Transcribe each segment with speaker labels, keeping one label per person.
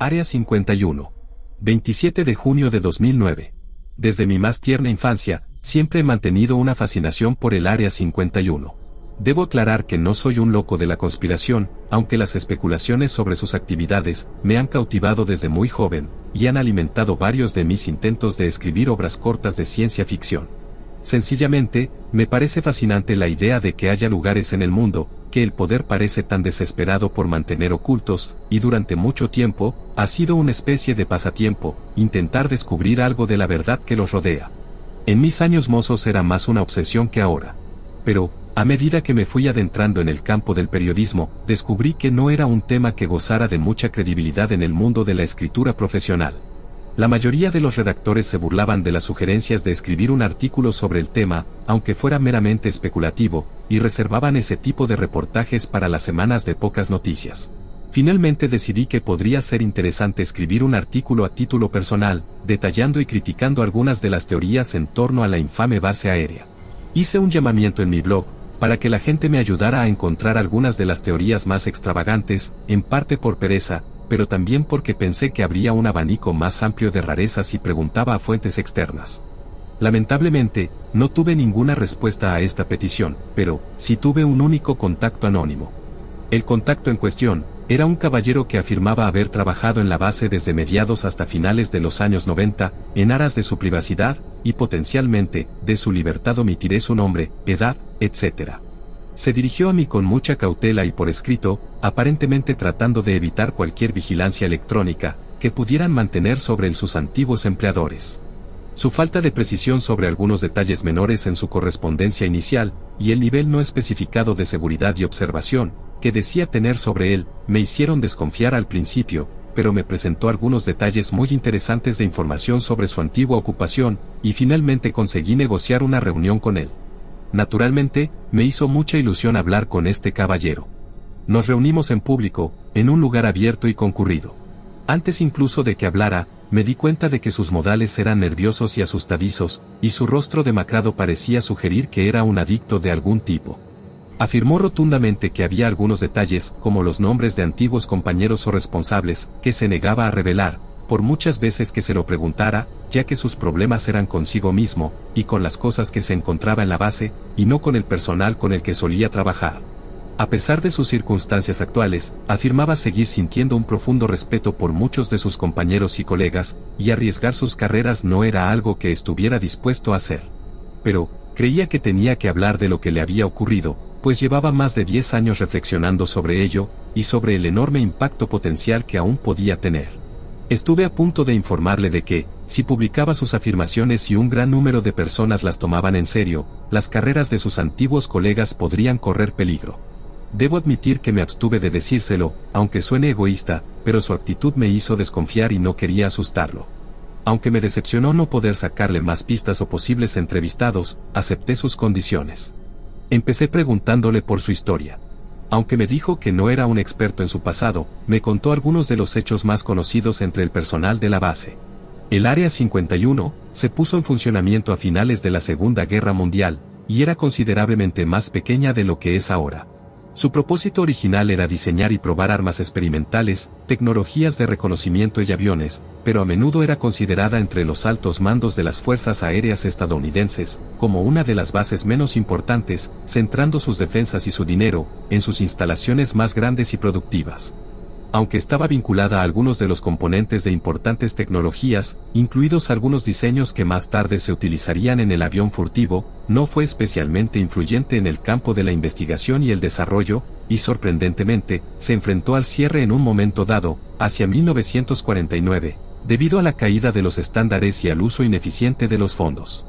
Speaker 1: Área 51. 27 de junio de 2009. Desde mi más tierna infancia, siempre he mantenido una fascinación por el Área 51. Debo aclarar que no soy un loco de la conspiración, aunque las especulaciones sobre sus actividades me han cautivado desde muy joven y han alimentado varios de mis intentos de escribir obras cortas de ciencia ficción. Sencillamente, me parece fascinante la idea de que haya lugares en el mundo, que el poder parece tan desesperado por mantener ocultos, y durante mucho tiempo, ha sido una especie de pasatiempo, intentar descubrir algo de la verdad que los rodea. En mis años mozos era más una obsesión que ahora. Pero, a medida que me fui adentrando en el campo del periodismo, descubrí que no era un tema que gozara de mucha credibilidad en el mundo de la escritura profesional. La mayoría de los redactores se burlaban de las sugerencias de escribir un artículo sobre el tema, aunque fuera meramente especulativo, y reservaban ese tipo de reportajes para las semanas de pocas noticias. Finalmente decidí que podría ser interesante escribir un artículo a título personal, detallando y criticando algunas de las teorías en torno a la infame base aérea. Hice un llamamiento en mi blog, para que la gente me ayudara a encontrar algunas de las teorías más extravagantes, en parte por pereza, pero también porque pensé que habría un abanico más amplio de rarezas y preguntaba a fuentes externas. Lamentablemente, no tuve ninguna respuesta a esta petición, pero sí tuve un único contacto anónimo. El contacto en cuestión, era un caballero que afirmaba haber trabajado en la base desde mediados hasta finales de los años 90, en aras de su privacidad, y potencialmente, de su libertad omitiré su nombre, edad, etc. Se dirigió a mí con mucha cautela y por escrito, aparentemente tratando de evitar cualquier vigilancia electrónica que pudieran mantener sobre él sus antiguos empleadores. Su falta de precisión sobre algunos detalles menores en su correspondencia inicial, y el nivel no especificado de seguridad y observación, que decía tener sobre él, me hicieron desconfiar al principio, pero me presentó algunos detalles muy interesantes de información sobre su antigua ocupación, y finalmente conseguí negociar una reunión con él. Naturalmente, me hizo mucha ilusión hablar con este caballero. Nos reunimos en público, en un lugar abierto y concurrido. Antes incluso de que hablara, me di cuenta de que sus modales eran nerviosos y asustadizos, y su rostro demacrado parecía sugerir que era un adicto de algún tipo. Afirmó rotundamente que había algunos detalles, como los nombres de antiguos compañeros o responsables, que se negaba a revelar, por muchas veces que se lo preguntara, ya que sus problemas eran consigo mismo, y con las cosas que se encontraba en la base, y no con el personal con el que solía trabajar. A pesar de sus circunstancias actuales, afirmaba seguir sintiendo un profundo respeto por muchos de sus compañeros y colegas, y arriesgar sus carreras no era algo que estuviera dispuesto a hacer. Pero, creía que tenía que hablar de lo que le había ocurrido, pues llevaba más de 10 años reflexionando sobre ello, y sobre el enorme impacto potencial que aún podía tener. Estuve a punto de informarle de que, si publicaba sus afirmaciones y un gran número de personas las tomaban en serio, las carreras de sus antiguos colegas podrían correr peligro. Debo admitir que me abstuve de decírselo, aunque suene egoísta, pero su actitud me hizo desconfiar y no quería asustarlo. Aunque me decepcionó no poder sacarle más pistas o posibles entrevistados, acepté sus condiciones. Empecé preguntándole por su historia. Aunque me dijo que no era un experto en su pasado, me contó algunos de los hechos más conocidos entre el personal de la base. El Área 51 se puso en funcionamiento a finales de la Segunda Guerra Mundial, y era considerablemente más pequeña de lo que es ahora. Su propósito original era diseñar y probar armas experimentales, tecnologías de reconocimiento y aviones, pero a menudo era considerada entre los altos mandos de las Fuerzas Aéreas estadounidenses, como una de las bases menos importantes, centrando sus defensas y su dinero en sus instalaciones más grandes y productivas aunque estaba vinculada a algunos de los componentes de importantes tecnologías, incluidos algunos diseños que más tarde se utilizarían en el avión furtivo, no fue especialmente influyente en el campo de la investigación y el desarrollo, y sorprendentemente, se enfrentó al cierre en un momento dado, hacia 1949, debido a la caída de los estándares y al uso ineficiente de los fondos.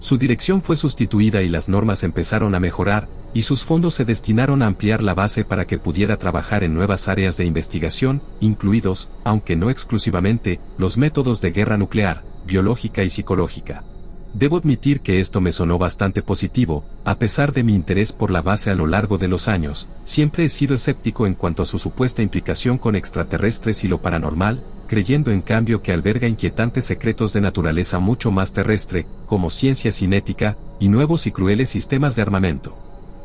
Speaker 1: Su dirección fue sustituida y las normas empezaron a mejorar, y sus fondos se destinaron a ampliar la base para que pudiera trabajar en nuevas áreas de investigación, incluidos, aunque no exclusivamente, los métodos de guerra nuclear, biológica y psicológica. Debo admitir que esto me sonó bastante positivo, a pesar de mi interés por la base a lo largo de los años, siempre he sido escéptico en cuanto a su supuesta implicación con extraterrestres y lo paranormal, creyendo en cambio que alberga inquietantes secretos de naturaleza mucho más terrestre, como ciencia cinética, y nuevos y crueles sistemas de armamento.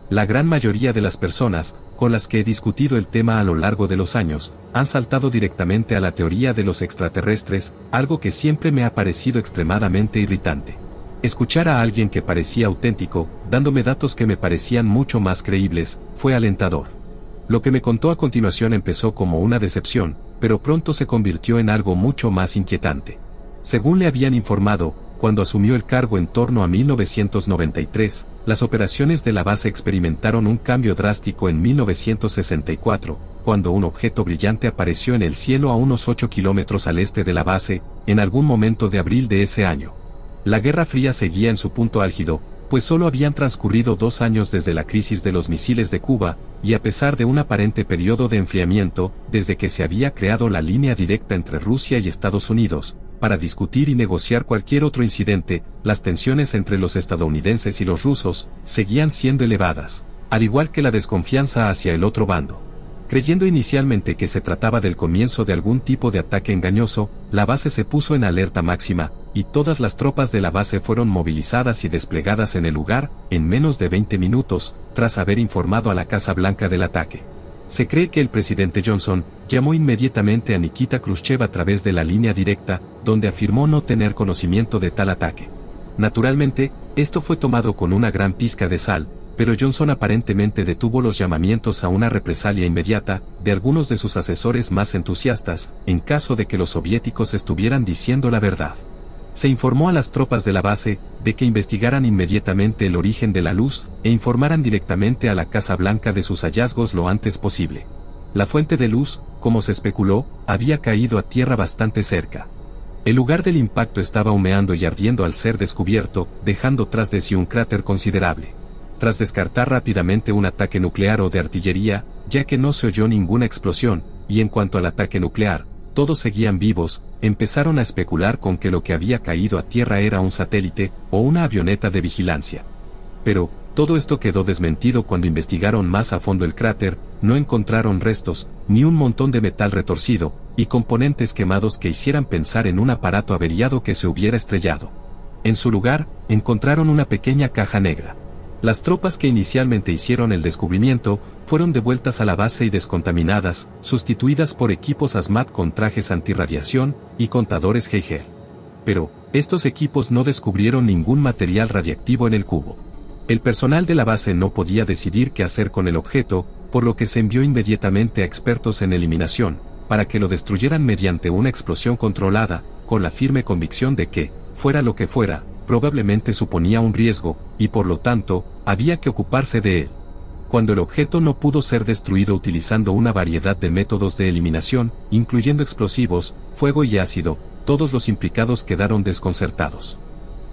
Speaker 1: La gran mayoría de las personas, con las que he discutido el tema a lo largo de los años, han saltado directamente a la teoría de los extraterrestres, algo que siempre me ha parecido extremadamente irritante. Escuchar a alguien que parecía auténtico, dándome datos que me parecían mucho más creíbles, fue alentador. Lo que me contó a continuación empezó como una decepción, pero pronto se convirtió en algo mucho más inquietante. Según le habían informado, cuando asumió el cargo en torno a 1993, las operaciones de la base experimentaron un cambio drástico en 1964, cuando un objeto brillante apareció en el cielo a unos 8 kilómetros al este de la base, en algún momento de abril de ese año. La Guerra Fría seguía en su punto álgido, pues solo habían transcurrido dos años desde la crisis de los misiles de Cuba, y a pesar de un aparente periodo de enfriamiento, desde que se había creado la línea directa entre Rusia y Estados Unidos, para discutir y negociar cualquier otro incidente, las tensiones entre los estadounidenses y los rusos seguían siendo elevadas, al igual que la desconfianza hacia el otro bando. Creyendo inicialmente que se trataba del comienzo de algún tipo de ataque engañoso, la base se puso en alerta máxima, y todas las tropas de la base fueron movilizadas y desplegadas en el lugar, en menos de 20 minutos, tras haber informado a la Casa Blanca del ataque. Se cree que el presidente Johnson llamó inmediatamente a Nikita Khrushchev a través de la línea directa, donde afirmó no tener conocimiento de tal ataque. Naturalmente, esto fue tomado con una gran pizca de sal, pero Johnson aparentemente detuvo los llamamientos a una represalia inmediata de algunos de sus asesores más entusiastas, en caso de que los soviéticos estuvieran diciendo la verdad. Se informó a las tropas de la base, de que investigaran inmediatamente el origen de la luz, e informaran directamente a la Casa Blanca de sus hallazgos lo antes posible. La fuente de luz, como se especuló, había caído a tierra bastante cerca. El lugar del impacto estaba humeando y ardiendo al ser descubierto, dejando tras de sí un cráter considerable. Tras descartar rápidamente un ataque nuclear o de artillería, ya que no se oyó ninguna explosión, y en cuanto al ataque nuclear, todos seguían vivos, empezaron a especular con que lo que había caído a tierra era un satélite o una avioneta de vigilancia. Pero, todo esto quedó desmentido cuando investigaron más a fondo el cráter, no encontraron restos, ni un montón de metal retorcido, y componentes quemados que hicieran pensar en un aparato averiado que se hubiera estrellado. En su lugar, encontraron una pequeña caja negra. Las tropas que inicialmente hicieron el descubrimiento, fueron devueltas a la base y descontaminadas, sustituidas por equipos ASMAT con trajes antirradiación y contadores Geiger. Pero, estos equipos no descubrieron ningún material radiactivo en el cubo. El personal de la base no podía decidir qué hacer con el objeto, por lo que se envió inmediatamente a expertos en eliminación, para que lo destruyeran mediante una explosión controlada, con la firme convicción de que, fuera lo que fuera, probablemente suponía un riesgo, y por lo tanto, había que ocuparse de él. Cuando el objeto no pudo ser destruido utilizando una variedad de métodos de eliminación, incluyendo explosivos, fuego y ácido, todos los implicados quedaron desconcertados.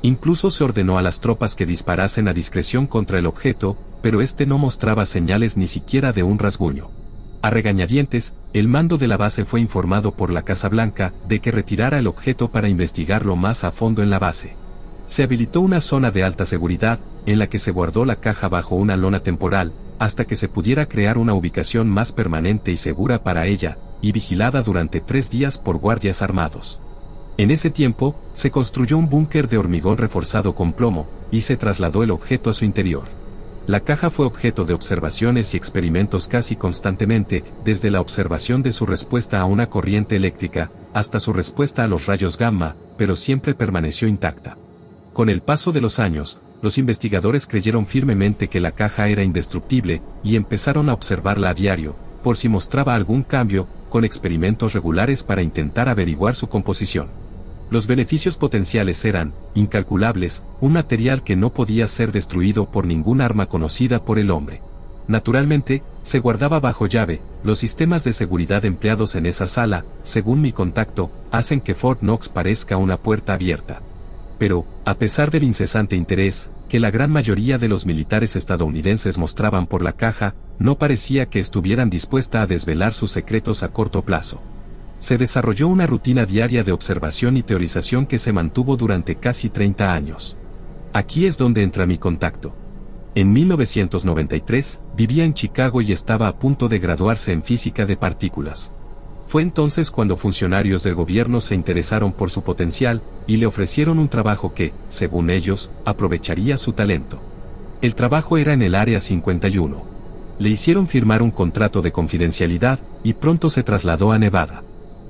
Speaker 1: Incluso se ordenó a las tropas que disparasen a discreción contra el objeto, pero este no mostraba señales ni siquiera de un rasguño. A regañadientes, el mando de la base fue informado por la Casa Blanca de que retirara el objeto para investigarlo más a fondo en la base. Se habilitó una zona de alta seguridad, en la que se guardó la caja bajo una lona temporal, hasta que se pudiera crear una ubicación más permanente y segura para ella, y vigilada durante tres días por guardias armados. En ese tiempo, se construyó un búnker de hormigón reforzado con plomo, y se trasladó el objeto a su interior. La caja fue objeto de observaciones y experimentos casi constantemente, desde la observación de su respuesta a una corriente eléctrica, hasta su respuesta a los rayos gamma, pero siempre permaneció intacta. Con el paso de los años, los investigadores creyeron firmemente que la caja era indestructible y empezaron a observarla a diario, por si mostraba algún cambio, con experimentos regulares para intentar averiguar su composición. Los beneficios potenciales eran, incalculables, un material que no podía ser destruido por ningún arma conocida por el hombre. Naturalmente, se guardaba bajo llave, los sistemas de seguridad empleados en esa sala, según mi contacto, hacen que Fort Knox parezca una puerta abierta pero, a pesar del incesante interés, que la gran mayoría de los militares estadounidenses mostraban por la caja, no parecía que estuvieran dispuesta a desvelar sus secretos a corto plazo. Se desarrolló una rutina diaria de observación y teorización que se mantuvo durante casi 30 años. Aquí es donde entra mi contacto. En 1993, vivía en Chicago y estaba a punto de graduarse en física de partículas. Fue entonces cuando funcionarios del gobierno se interesaron por su potencial y le ofrecieron un trabajo que, según ellos, aprovecharía su talento. El trabajo era en el Área 51. Le hicieron firmar un contrato de confidencialidad y pronto se trasladó a Nevada.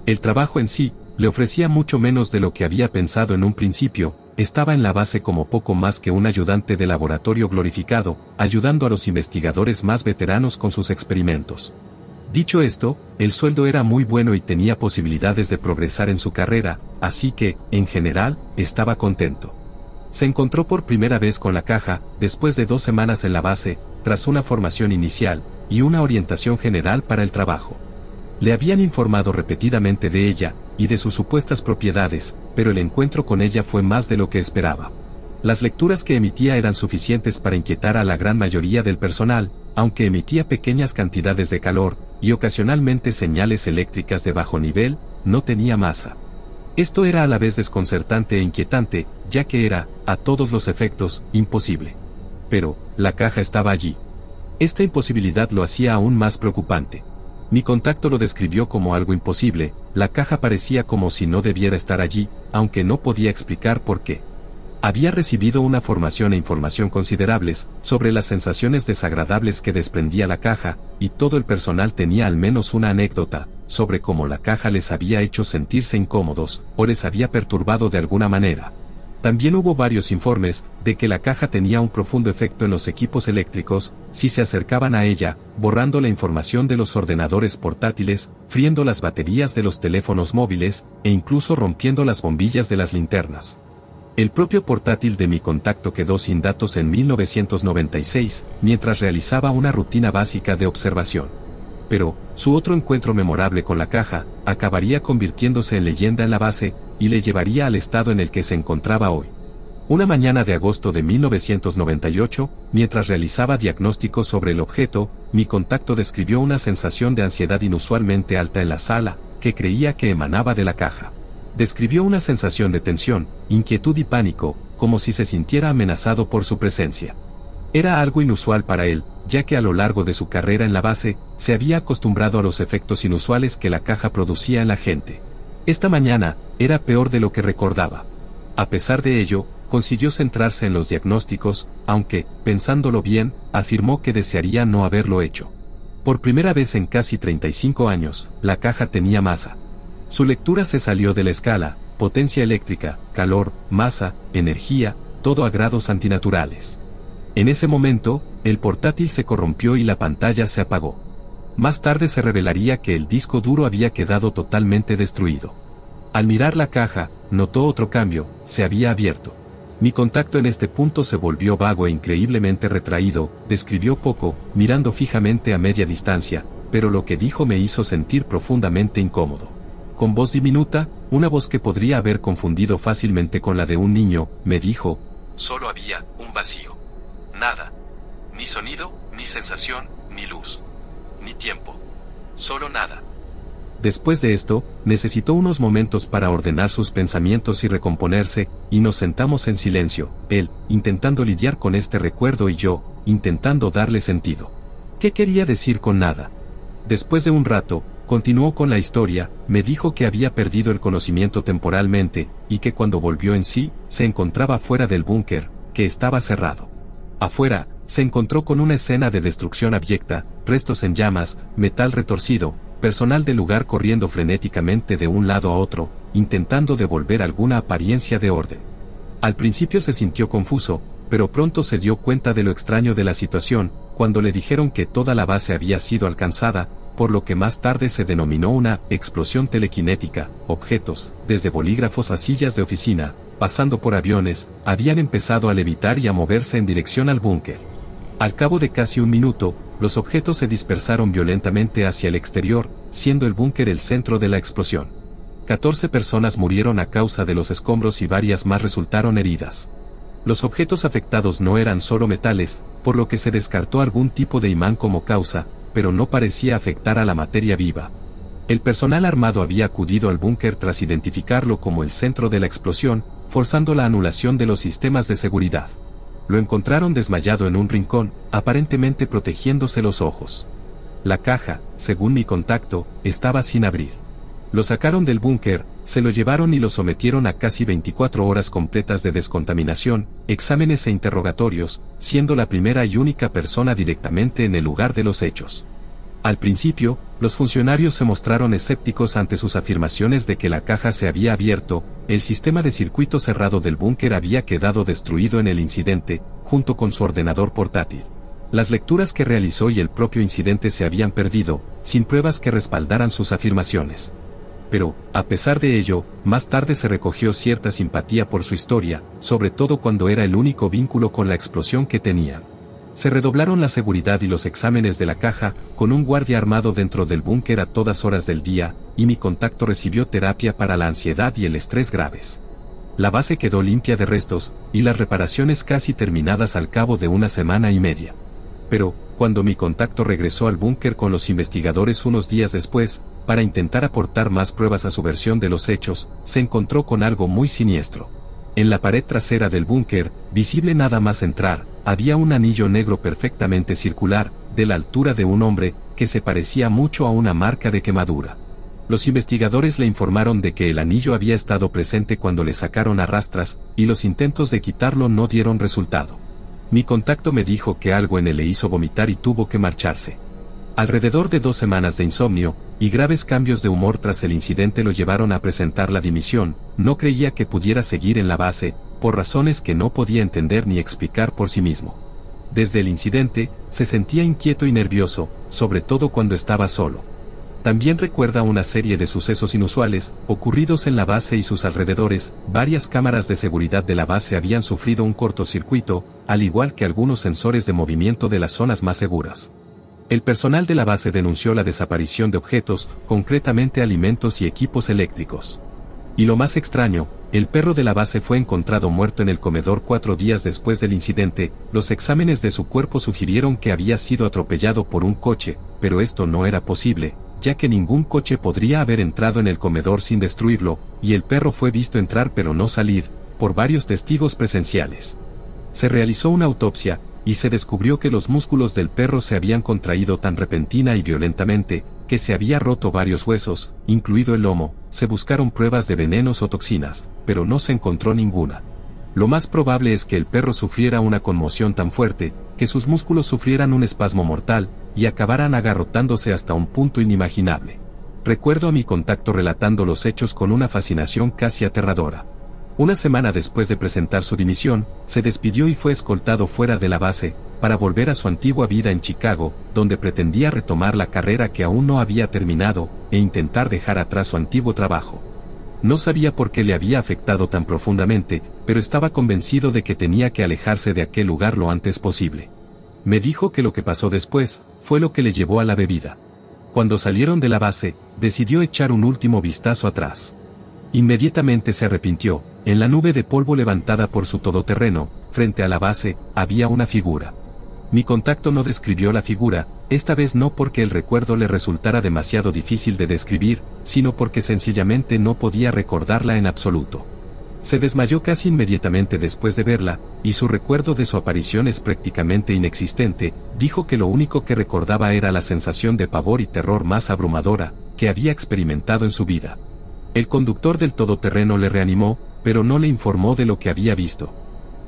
Speaker 1: El trabajo en sí, le ofrecía mucho menos de lo que había pensado en un principio, estaba en la base como poco más que un ayudante de laboratorio glorificado, ayudando a los investigadores más veteranos con sus experimentos. Dicho esto, el sueldo era muy bueno y tenía posibilidades de progresar en su carrera, así que, en general, estaba contento. Se encontró por primera vez con la caja, después de dos semanas en la base, tras una formación inicial, y una orientación general para el trabajo. Le habían informado repetidamente de ella, y de sus supuestas propiedades, pero el encuentro con ella fue más de lo que esperaba. Las lecturas que emitía eran suficientes para inquietar a la gran mayoría del personal, aunque emitía pequeñas cantidades de calor, y ocasionalmente señales eléctricas de bajo nivel, no tenía masa. Esto era a la vez desconcertante e inquietante, ya que era, a todos los efectos, imposible. Pero, la caja estaba allí. Esta imposibilidad lo hacía aún más preocupante. Mi contacto lo describió como algo imposible, la caja parecía como si no debiera estar allí, aunque no podía explicar por qué. Había recibido una formación e información considerables sobre las sensaciones desagradables que desprendía la caja, y todo el personal tenía al menos una anécdota sobre cómo la caja les había hecho sentirse incómodos o les había perturbado de alguna manera. También hubo varios informes de que la caja tenía un profundo efecto en los equipos eléctricos si se acercaban a ella, borrando la información de los ordenadores portátiles, friendo las baterías de los teléfonos móviles e incluso rompiendo las bombillas de las linternas. El propio portátil de mi contacto quedó sin datos en 1996, mientras realizaba una rutina básica de observación. Pero, su otro encuentro memorable con la caja, acabaría convirtiéndose en leyenda en la base, y le llevaría al estado en el que se encontraba hoy. Una mañana de agosto de 1998, mientras realizaba diagnósticos sobre el objeto, mi contacto describió una sensación de ansiedad inusualmente alta en la sala, que creía que emanaba de la caja describió una sensación de tensión, inquietud y pánico, como si se sintiera amenazado por su presencia. Era algo inusual para él, ya que a lo largo de su carrera en la base, se había acostumbrado a los efectos inusuales que la caja producía en la gente. Esta mañana, era peor de lo que recordaba. A pesar de ello, consiguió centrarse en los diagnósticos, aunque, pensándolo bien, afirmó que desearía no haberlo hecho. Por primera vez en casi 35 años, la caja tenía masa. Su lectura se salió de la escala, potencia eléctrica, calor, masa, energía, todo a grados antinaturales. En ese momento, el portátil se corrompió y la pantalla se apagó. Más tarde se revelaría que el disco duro había quedado totalmente destruido. Al mirar la caja, notó otro cambio, se había abierto. Mi contacto en este punto se volvió vago e increíblemente retraído, describió poco, mirando fijamente a media distancia, pero lo que dijo me hizo sentir profundamente incómodo con voz diminuta, una voz que podría haber confundido fácilmente con la de un niño, me dijo, solo había un vacío. Nada. Ni sonido, ni sensación, ni luz. Ni tiempo. Solo nada. Después de esto, necesitó unos momentos para ordenar sus pensamientos y recomponerse, y nos sentamos en silencio, él, intentando lidiar con este recuerdo y yo, intentando darle sentido. ¿Qué quería decir con nada? Después de un rato, Continuó con la historia, me dijo que había perdido el conocimiento temporalmente, y que cuando volvió en sí, se encontraba fuera del búnker, que estaba cerrado. Afuera, se encontró con una escena de destrucción abyecta, restos en llamas, metal retorcido, personal del lugar corriendo frenéticamente de un lado a otro, intentando devolver alguna apariencia de orden. Al principio se sintió confuso, pero pronto se dio cuenta de lo extraño de la situación, cuando le dijeron que toda la base había sido alcanzada, por lo que más tarde se denominó una explosión telequinética, objetos, desde bolígrafos a sillas de oficina, pasando por aviones, habían empezado a levitar y a moverse en dirección al búnker. Al cabo de casi un minuto, los objetos se dispersaron violentamente hacia el exterior, siendo el búnker el centro de la explosión. 14 personas murieron a causa de los escombros y varias más resultaron heridas. Los objetos afectados no eran solo metales, por lo que se descartó algún tipo de imán como causa, pero no parecía afectar a la materia viva. El personal armado había acudido al búnker tras identificarlo como el centro de la explosión, forzando la anulación de los sistemas de seguridad. Lo encontraron desmayado en un rincón, aparentemente protegiéndose los ojos. La caja, según mi contacto, estaba sin abrir. Lo sacaron del búnker, se lo llevaron y lo sometieron a casi 24 horas completas de descontaminación, exámenes e interrogatorios, siendo la primera y única persona directamente en el lugar de los hechos. Al principio, los funcionarios se mostraron escépticos ante sus afirmaciones de que la caja se había abierto, el sistema de circuito cerrado del búnker había quedado destruido en el incidente, junto con su ordenador portátil. Las lecturas que realizó y el propio incidente se habían perdido, sin pruebas que respaldaran sus afirmaciones pero, a pesar de ello, más tarde se recogió cierta simpatía por su historia, sobre todo cuando era el único vínculo con la explosión que tenía. Se redoblaron la seguridad y los exámenes de la caja, con un guardia armado dentro del búnker a todas horas del día, y mi contacto recibió terapia para la ansiedad y el estrés graves. La base quedó limpia de restos, y las reparaciones casi terminadas al cabo de una semana y media. Pero, cuando mi contacto regresó al búnker con los investigadores unos días después, para intentar aportar más pruebas a su versión de los hechos, se encontró con algo muy siniestro. En la pared trasera del búnker, visible nada más entrar, había un anillo negro perfectamente circular, de la altura de un hombre, que se parecía mucho a una marca de quemadura. Los investigadores le informaron de que el anillo había estado presente cuando le sacaron a rastras, y los intentos de quitarlo no dieron resultado. Mi contacto me dijo que algo en él le hizo vomitar y tuvo que marcharse. Alrededor de dos semanas de insomnio, y graves cambios de humor tras el incidente lo llevaron a presentar la dimisión, no creía que pudiera seguir en la base, por razones que no podía entender ni explicar por sí mismo. Desde el incidente, se sentía inquieto y nervioso, sobre todo cuando estaba solo. También recuerda una serie de sucesos inusuales, ocurridos en la base y sus alrededores, varias cámaras de seguridad de la base habían sufrido un cortocircuito, al igual que algunos sensores de movimiento de las zonas más seguras. El personal de la base denunció la desaparición de objetos, concretamente alimentos y equipos eléctricos. Y lo más extraño, el perro de la base fue encontrado muerto en el comedor cuatro días después del incidente, los exámenes de su cuerpo sugirieron que había sido atropellado por un coche, pero esto no era posible, ya que ningún coche podría haber entrado en el comedor sin destruirlo, y el perro fue visto entrar pero no salir, por varios testigos presenciales. Se realizó una autopsia, y se descubrió que los músculos del perro se habían contraído tan repentina y violentamente, que se había roto varios huesos, incluido el lomo, se buscaron pruebas de venenos o toxinas, pero no se encontró ninguna. Lo más probable es que el perro sufriera una conmoción tan fuerte, que sus músculos sufrieran un espasmo mortal, y acabaran agarrotándose hasta un punto inimaginable. Recuerdo a mi contacto relatando los hechos con una fascinación casi aterradora. Una semana después de presentar su dimisión, se despidió y fue escoltado fuera de la base, para volver a su antigua vida en Chicago, donde pretendía retomar la carrera que aún no había terminado, e intentar dejar atrás su antiguo trabajo. No sabía por qué le había afectado tan profundamente, pero estaba convencido de que tenía que alejarse de aquel lugar lo antes posible. Me dijo que lo que pasó después, fue lo que le llevó a la bebida. Cuando salieron de la base, decidió echar un último vistazo atrás. Inmediatamente se arrepintió, en la nube de polvo levantada por su todoterreno, frente a la base, había una figura. Mi contacto no describió la figura, esta vez no porque el recuerdo le resultara demasiado difícil de describir, sino porque sencillamente no podía recordarla en absoluto. Se desmayó casi inmediatamente después de verla, y su recuerdo de su aparición es prácticamente inexistente, dijo que lo único que recordaba era la sensación de pavor y terror más abrumadora que había experimentado en su vida. El conductor del todoterreno le reanimó, pero no le informó de lo que había visto.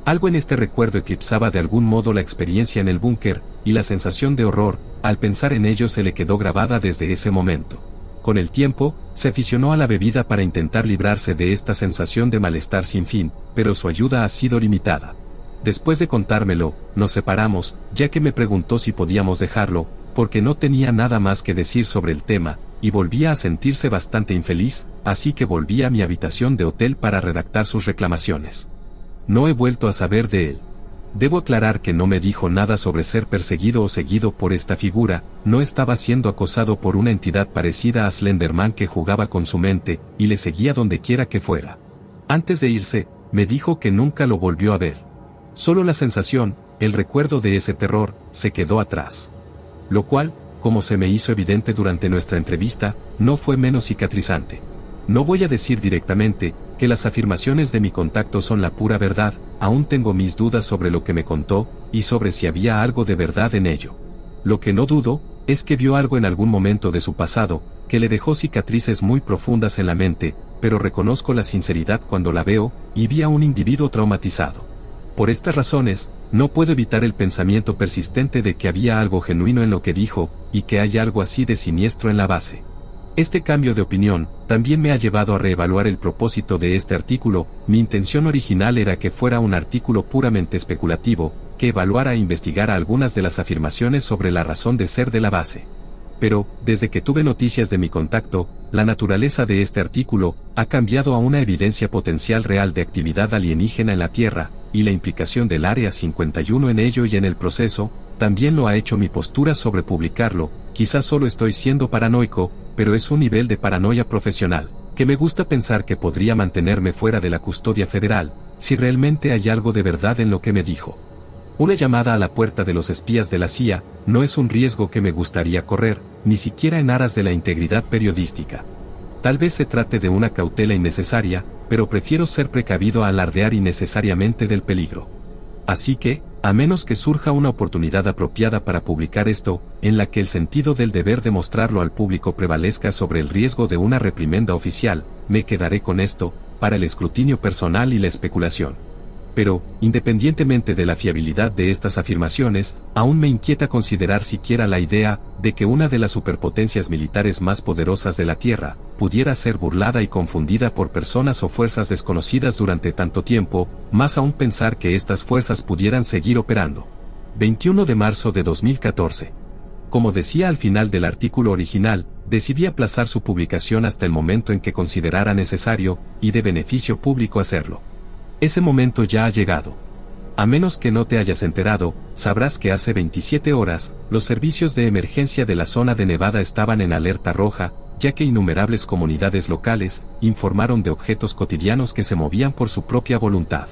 Speaker 1: Algo en este recuerdo eclipsaba de algún modo la experiencia en el búnker, y la sensación de horror, al pensar en ello se le quedó grabada desde ese momento. Con el tiempo, se aficionó a la bebida para intentar librarse de esta sensación de malestar sin fin, pero su ayuda ha sido limitada. Después de contármelo, nos separamos, ya que me preguntó si podíamos dejarlo, porque no tenía nada más que decir sobre el tema, y volvía a sentirse bastante infeliz, así que volví a mi habitación de hotel para redactar sus reclamaciones. No he vuelto a saber de él. Debo aclarar que no me dijo nada sobre ser perseguido o seguido por esta figura, no estaba siendo acosado por una entidad parecida a Slenderman que jugaba con su mente, y le seguía donde quiera que fuera. Antes de irse, me dijo que nunca lo volvió a ver. Solo la sensación, el recuerdo de ese terror, se quedó atrás. Lo cual, como se me hizo evidente durante nuestra entrevista, no fue menos cicatrizante. No voy a decir directamente, que las afirmaciones de mi contacto son la pura verdad, aún tengo mis dudas sobre lo que me contó, y sobre si había algo de verdad en ello. Lo que no dudo, es que vio algo en algún momento de su pasado, que le dejó cicatrices muy profundas en la mente, pero reconozco la sinceridad cuando la veo, y vi a un individuo traumatizado. Por estas razones, no puedo evitar el pensamiento persistente de que había algo genuino en lo que dijo, y que hay algo así de siniestro en la base. Este cambio de opinión también me ha llevado a reevaluar el propósito de este artículo, mi intención original era que fuera un artículo puramente especulativo, que evaluara e investigara algunas de las afirmaciones sobre la razón de ser de la base. Pero, desde que tuve noticias de mi contacto, la naturaleza de este artículo ha cambiado a una evidencia potencial real de actividad alienígena en la Tierra, y la implicación del Área 51 en ello y en el proceso, también lo ha hecho mi postura sobre publicarlo, quizás solo estoy siendo paranoico, pero es un nivel de paranoia profesional, que me gusta pensar que podría mantenerme fuera de la custodia federal, si realmente hay algo de verdad en lo que me dijo. Una llamada a la puerta de los espías de la CIA no es un riesgo que me gustaría correr, ni siquiera en aras de la integridad periodística. Tal vez se trate de una cautela innecesaria, pero prefiero ser precavido a alardear innecesariamente del peligro. Así que, a menos que surja una oportunidad apropiada para publicar esto, en la que el sentido del deber de mostrarlo al público prevalezca sobre el riesgo de una reprimenda oficial, me quedaré con esto, para el escrutinio personal y la especulación pero, independientemente de la fiabilidad de estas afirmaciones, aún me inquieta considerar siquiera la idea de que una de las superpotencias militares más poderosas de la Tierra pudiera ser burlada y confundida por personas o fuerzas desconocidas durante tanto tiempo, más aún pensar que estas fuerzas pudieran seguir operando. 21 de marzo de 2014. Como decía al final del artículo original, decidí aplazar su publicación hasta el momento en que considerara necesario y de beneficio público hacerlo. Ese momento ya ha llegado. A menos que no te hayas enterado, sabrás que hace 27 horas, los servicios de emergencia de la zona de Nevada estaban en alerta roja, ya que innumerables comunidades locales informaron de objetos cotidianos que se movían por su propia voluntad.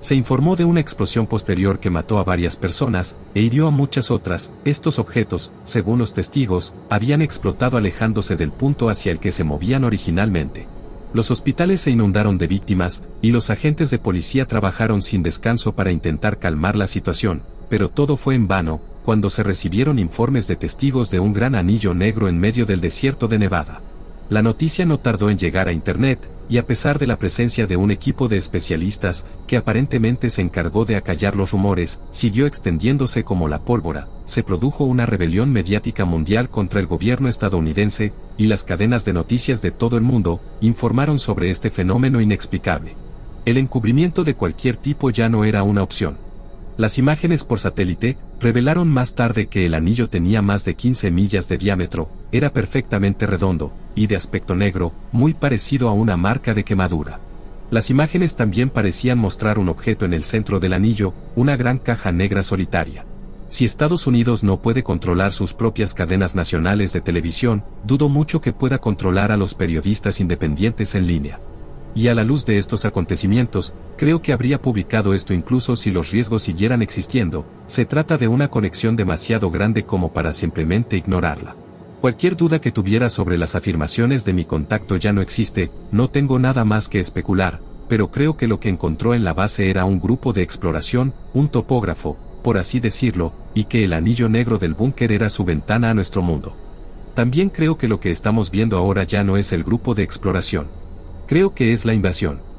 Speaker 1: Se informó de una explosión posterior que mató a varias personas e hirió a muchas otras. Estos objetos, según los testigos, habían explotado alejándose del punto hacia el que se movían originalmente. Los hospitales se inundaron de víctimas, y los agentes de policía trabajaron sin descanso para intentar calmar la situación, pero todo fue en vano, cuando se recibieron informes de testigos de un gran anillo negro en medio del desierto de Nevada. La noticia no tardó en llegar a Internet, y a pesar de la presencia de un equipo de especialistas, que aparentemente se encargó de acallar los rumores, siguió extendiéndose como la pólvora, se produjo una rebelión mediática mundial contra el gobierno estadounidense, y las cadenas de noticias de todo el mundo, informaron sobre este fenómeno inexplicable. El encubrimiento de cualquier tipo ya no era una opción. Las imágenes por satélite revelaron más tarde que el anillo tenía más de 15 millas de diámetro, era perfectamente redondo, y de aspecto negro, muy parecido a una marca de quemadura. Las imágenes también parecían mostrar un objeto en el centro del anillo, una gran caja negra solitaria. Si Estados Unidos no puede controlar sus propias cadenas nacionales de televisión, dudo mucho que pueda controlar a los periodistas independientes en línea y a la luz de estos acontecimientos, creo que habría publicado esto incluso si los riesgos siguieran existiendo, se trata de una conexión demasiado grande como para simplemente ignorarla. Cualquier duda que tuviera sobre las afirmaciones de mi contacto ya no existe, no tengo nada más que especular, pero creo que lo que encontró en la base era un grupo de exploración, un topógrafo, por así decirlo, y que el anillo negro del búnker era su ventana a nuestro mundo. También creo que lo que estamos viendo ahora ya no es el grupo de exploración. Creo que es la invasión.